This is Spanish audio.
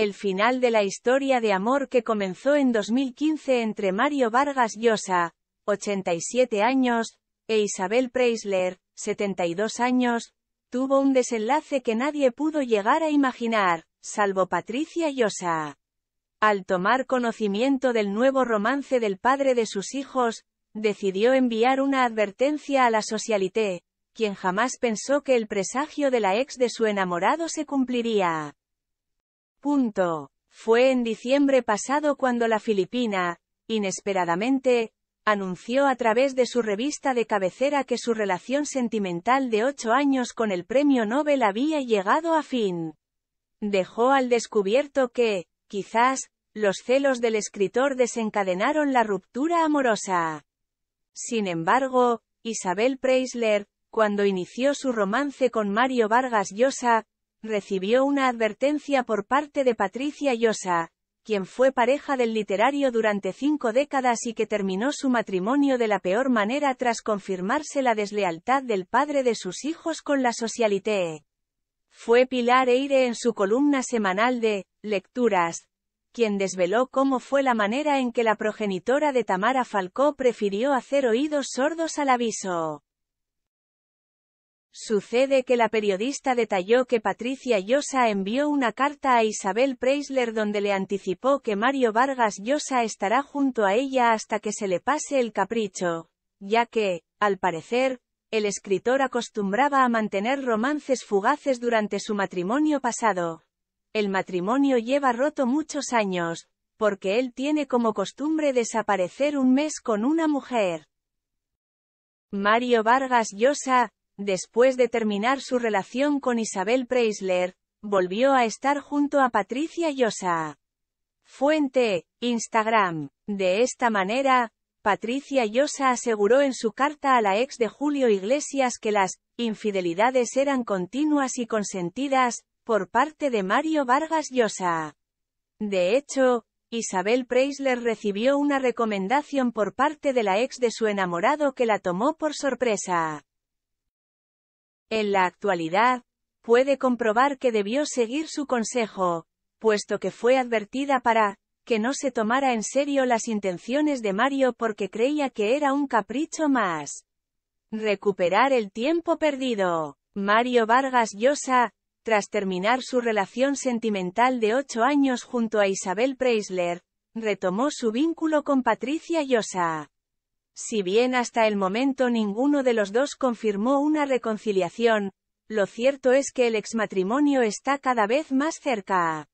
El final de la historia de amor que comenzó en 2015 entre Mario Vargas Llosa, 87 años, e Isabel Preisler, 72 años, tuvo un desenlace que nadie pudo llegar a imaginar, salvo Patricia Llosa. Al tomar conocimiento del nuevo romance del padre de sus hijos, decidió enviar una advertencia a la socialité, quien jamás pensó que el presagio de la ex de su enamorado se cumpliría. Punto. Fue en diciembre pasado cuando la Filipina, inesperadamente, anunció a través de su revista de cabecera que su relación sentimental de ocho años con el premio Nobel había llegado a fin. Dejó al descubierto que, quizás, los celos del escritor desencadenaron la ruptura amorosa. Sin embargo, Isabel Preisler, cuando inició su romance con Mario Vargas Llosa, recibió una advertencia por parte de Patricia Llosa, quien fue pareja del literario durante cinco décadas y que terminó su matrimonio de la peor manera tras confirmarse la deslealtad del padre de sus hijos con la socialité. Fue Pilar Eire en su columna semanal de Lecturas, quien desveló cómo fue la manera en que la progenitora de Tamara Falcó prefirió hacer oídos sordos al aviso. Sucede que la periodista detalló que Patricia Llosa envió una carta a Isabel Preisler donde le anticipó que Mario Vargas Llosa estará junto a ella hasta que se le pase el capricho, ya que, al parecer, el escritor acostumbraba a mantener romances fugaces durante su matrimonio pasado. El matrimonio lleva roto muchos años, porque él tiene como costumbre desaparecer un mes con una mujer. Mario Vargas Llosa, Después de terminar su relación con Isabel Preisler, volvió a estar junto a Patricia Llosa. Fuente, Instagram. De esta manera, Patricia Llosa aseguró en su carta a la ex de Julio Iglesias que las infidelidades eran continuas y consentidas, por parte de Mario Vargas Llosa. De hecho, Isabel Preisler recibió una recomendación por parte de la ex de su enamorado que la tomó por sorpresa. En la actualidad, puede comprobar que debió seguir su consejo, puesto que fue advertida para que no se tomara en serio las intenciones de Mario porque creía que era un capricho más. Recuperar el tiempo perdido. Mario Vargas Llosa, tras terminar su relación sentimental de ocho años junto a Isabel Preisler, retomó su vínculo con Patricia Llosa. Si bien hasta el momento ninguno de los dos confirmó una reconciliación, lo cierto es que el exmatrimonio está cada vez más cerca.